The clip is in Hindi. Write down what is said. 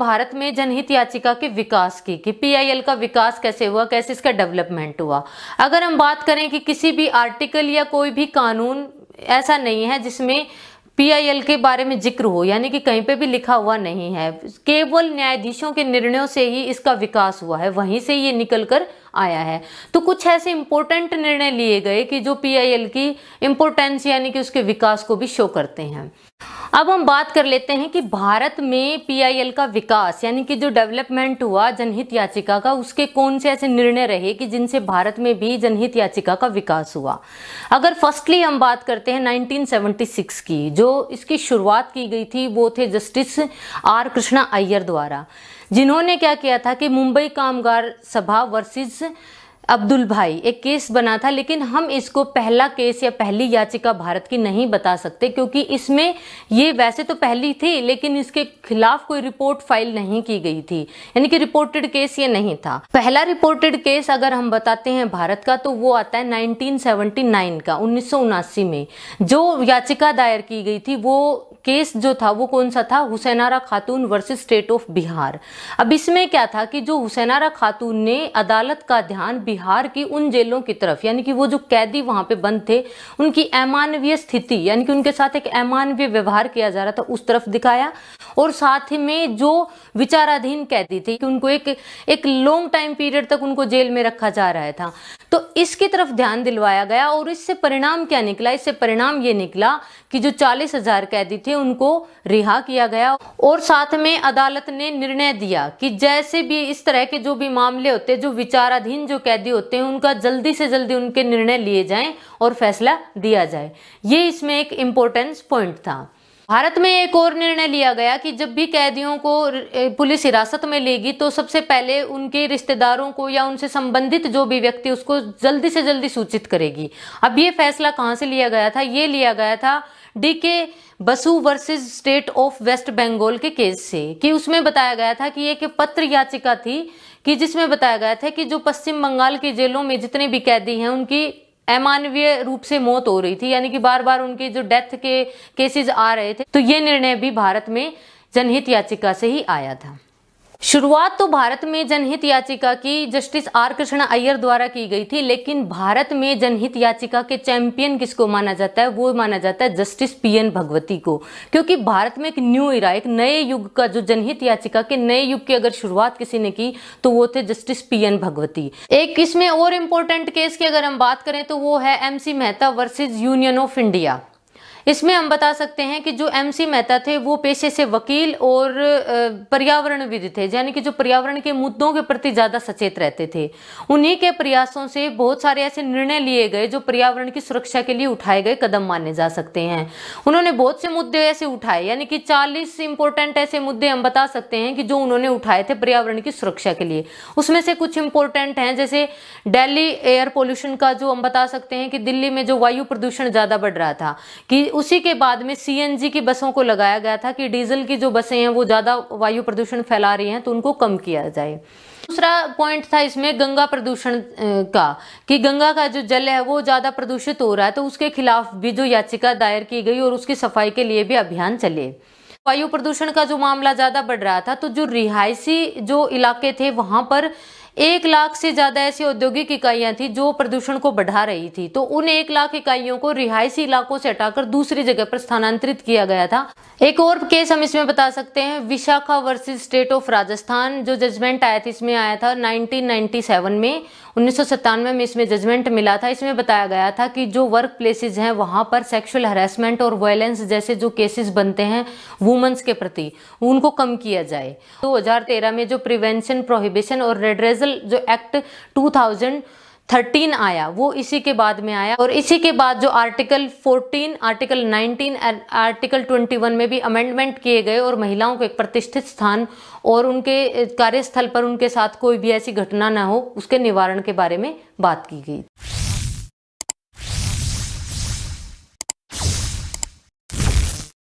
भारत में जनहित याचिका के विकास की कि पीआईएल का विकास कैसे हुआ कैसे इसका डेवलपमेंट हुआ अगर हम बात करें कि किसी भी आर्टिकल या कोई भी कानून ऐसा नहीं है जिसमें पीआईएल के बारे में जिक्र हो यानी कि कहीं पे भी लिखा हुआ नहीं है केवल न्यायाधीशों के निर्णयों से ही इसका विकास हुआ है वहीं से ये निकलकर आया है तो कुछ ऐसे इंपॉर्टेंट निर्णय लिए गए कि जो पीआईएल की इंपोर्टेंस यानी कि उसके विकास को भी शो करते हैं अब हम बात कर लेते हैं कि भारत में पीआईएल का विकास यानी कि जो डेवलपमेंट हुआ जनहित याचिका का उसके कौन से ऐसे निर्णय रहे कि जिनसे भारत में भी जनहित याचिका का विकास हुआ अगर फर्स्टली हम बात करते हैं 1976 की जो इसकी शुरुआत की गई थी वो थे जस्टिस आर कृष्णा अय्यर द्वारा जिन्होंने क्या किया था कि मुंबई कामगार सभा वर्सेस अब्दुल भाई एक केस बना था लेकिन हम इसको पहला केस या पहली याचिका भारत की नहीं बता सकते क्योंकि इसमें ये वैसे तो पहली थी लेकिन इसके खिलाफ कोई रिपोर्ट फाइल नहीं की गई थी यानी कि रिपोर्टेड केस ये नहीं था पहला रिपोर्टेड केस अगर हम बताते हैं भारत का तो वो आता है 1979 का उन्नीस में जो याचिका दायर की गई थी वो केस जो था वो कौन सा था हुसैनारा खातून वर्सेस स्टेट ऑफ बिहार अब इसमें क्या था कि जो हुसैनारा खातून ने अदालत का ध्यान बिहार की उन जेलों की तरफ यानी कि वो जो कैदी वहां पे बंद थे उनकी अमानवीय स्थिति यानी कि उनके साथ एक अमानवीय व्यवहार किया जा रहा था उस तरफ दिखाया और साथ ही में जो विचाराधीन कैदी थे कि उनको एक एक लॉन्ग टाइम पीरियड तक उनको जेल में रखा जा रहा था तो इसकी तरफ ध्यान दिलवाया गया और इससे परिणाम क्या निकला इससे परिणाम ये निकला कि जो चालीस हजार कैदी थे उनको रिहा किया गया और साथ में अदालत ने निर्णय दिया कि जैसे भी इस तरह के जो भी मामले होते हैं जो विचाराधीन जो कैदी होते हैं उनका जल्दी से जल्दी उनके निर्णय लिए जाएं और फैसला दिया जाए ये इसमें एक इम्पोर्टेंस पॉइंट था भारत में एक और निर्णय लिया गया कि जब भी कैदियों को पुलिस हिरासत में लेगी तो सबसे पहले उनके रिश्तेदारों को या उनसे संबंधित जो भी व्यक्ति उसको जल्दी से जल्दी सूचित करेगी अब ये फैसला कहाँ से लिया गया था ये लिया गया था D K Basu versus state of West Bengal के केस से कि उसमें बताया गया था कि एक पत्र याचिका थी कि जिसमें बताया गया था कि जो पश्चिम बंगाल की जेलों में जितने भी कैदी हैं उनकी अमानवीय रूप से मौत हो रही थी यानी कि बार बार उनके जो डेथ के केसेस आ रहे थे तो ये निर्णय भी भारत में जनहित याचिका से ही आया था शुरुआत तो भारत में जनहित याचिका की जस्टिस आर कृष्ण अय्यर द्वारा की गई थी लेकिन भारत में जनहित याचिका के चैंपियन किसको माना जाता है वो माना जाता है जस्टिस पी एन भगवती को क्योंकि भारत में एक न्यू इरा एक नए युग का जो जनहित याचिका के नए युग की अगर शुरुआत किसी ने की तो वो थे जस्टिस पी एन भगवती एक इसमें और इम्पोर्टेंट केस की अगर हम बात करें तो वो है M C Mehta versus union of India इसमें हम बता सकते हैं कि जो एम सी मेहता थे वो पेशे से वकील और पर्यावरणविद थे यानी कि जो पर्यावरण के मुद्दों के प्रति ज़्यादा सचेत रहते थे उन्हीं के प्रयासों से बहुत सारे ऐसे निर्णय लिए गए जो पर्यावरण की सुरक्षा के लिए उठाए गए कदम माने जा सकते हैं उन्होंने बहुत से मुद्दे ऐसे उठाए यानी कि चालीस इंपोर्टेंट ऐसे मुद्दे हम बता सकते हैं कि जो उन्होंने उठाए थे पर्यावरण की सुरक्षा के लिए उसमें से कुछ इंपोर्टेंट हैं जैसे डेली एयर पोल्यूशन का जो हम बता सकते हैं कि दिल्ली में जो वायु प्रदूषण ज़्यादा बढ़ रहा था कि उसी के बाद में सीएनजी की बसों को लगाया गया था कि डीजल की जो बसें हैं वो ज़्यादा वायु प्रदूषण फैला रही हैं तो उनको कम किया जाए दूसरा पॉइंट था इसमें गंगा प्रदूषण का कि गंगा का जो जल है वो ज़्यादा प्रदूषित हो रहा है तो उसके खिलाफ भी जो याचिका दायर की गई और उसकी सफाई के लिए भी अभियान चले वायु प्रदूषण का जो मामला ज़्यादा बढ़ रहा था तो जो रिहायशी जो इलाके थे वहाँ पर एक लाख से ज़्यादा ऐसी औद्योगिक इकाइयां थी जो प्रदूषण को बढ़ा रही थी तो उन एक लाख इकाइयों को रिहायशी इलाकों से हटाकर दूसरी जगह पर स्थानांतरित किया गया था एक और केस हम इसमें बता सकते हैं Vishakha versus state of Rajasthan जो जजमेंट आया था इसमें आया था 1997 में उन्नीस में इसमें जजमेंट मिला था इसमें बताया गया था कि जो वर्क प्लेसेज हैं वहाँ पर सेक्सुअल हरासमेंट और वायलेंस जैसे जो केसेस बनते हैं वुमेंस के प्रति उनको कम किया जाए दो तो में जो प्रिवेंशन प्रोहिबिशन और रेडरेजल जो एक्ट टू थर्टीन आया वो इसी के बाद में आया और इसी के बाद जो article fourteen article nineteen article twenty one में भी अमेंडमेंट किए गए और महिलाओं को एक प्रतिष्ठित स्थान और उनके कार्यस्थल पर उनके साथ कोई भी ऐसी घटना ना हो उसके निवारण के बारे में बात की गई